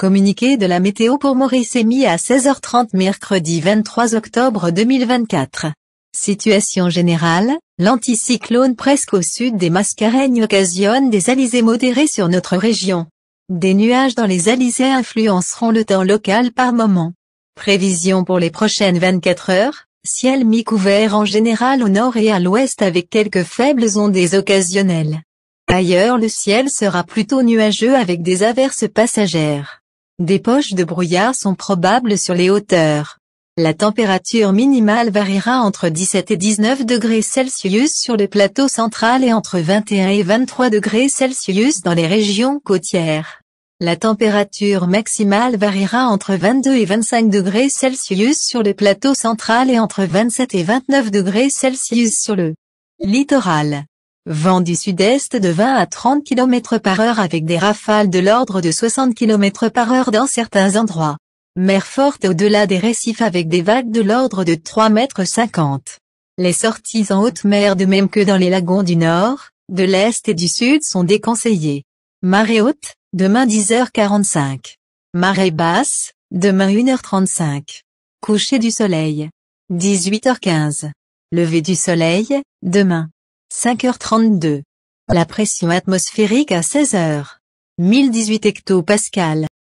Communiqué de la météo pour Maurice émis à 16h30 mercredi 23 octobre 2024. Situation générale, l'anticyclone presque au sud des Mascareignes occasionne des alizés modérés sur notre région. Des nuages dans les alizés influenceront le temps local par moment. Prévision pour les prochaines 24 heures, ciel mi-couvert en général au nord et à l'ouest avec quelques faibles ondes occasionnelles. Ailleurs le ciel sera plutôt nuageux avec des averses passagères. Des poches de brouillard sont probables sur les hauteurs. La température minimale variera entre 17 et 19 degrés Celsius sur le plateau central et entre 21 et 23 degrés Celsius dans les régions côtières. La température maximale variera entre 22 et 25 degrés Celsius sur le plateau central et entre 27 et 29 degrés Celsius sur le littoral. Vent du sud-est de 20 à 30 km par heure avec des rafales de l'ordre de 60 km par heure dans certains endroits. Mer forte au-delà des récifs avec des vagues de l'ordre de 3 m. 50. Les sorties en haute mer de même que dans les lagons du nord, de l'est et du sud sont déconseillées. Marée haute, demain 10h45. Marée basse, demain 1h35. Coucher du soleil. 18h15. Lever du soleil, demain. 5h32. La pression atmosphérique à 16h. 1018 hectopascal.